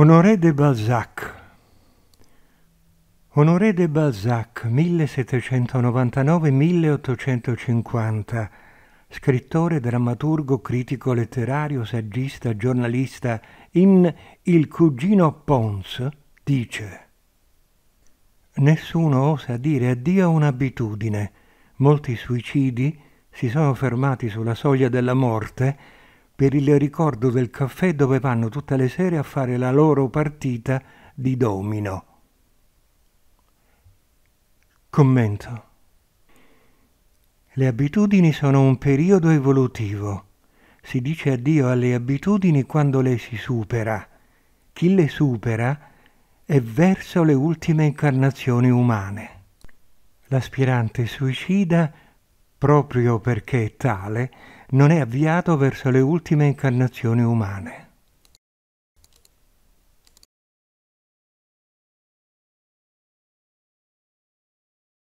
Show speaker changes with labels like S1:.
S1: Honoré de Balzac Honoré de Balzac, 1799-1850, scrittore, drammaturgo, critico letterario, saggista, giornalista, in Il cugino Pons, dice Nessuno osa dire addio a un'abitudine. Molti suicidi si sono fermati sulla soglia della morte per il ricordo del caffè dove vanno tutte le sere a fare la loro partita di domino. Commento. Le abitudini sono un periodo evolutivo. Si dice addio alle abitudini quando le si supera. Chi le supera è verso le ultime incarnazioni umane. L'aspirante suicida è proprio perché è tale, non è avviato verso le ultime incarnazioni umane.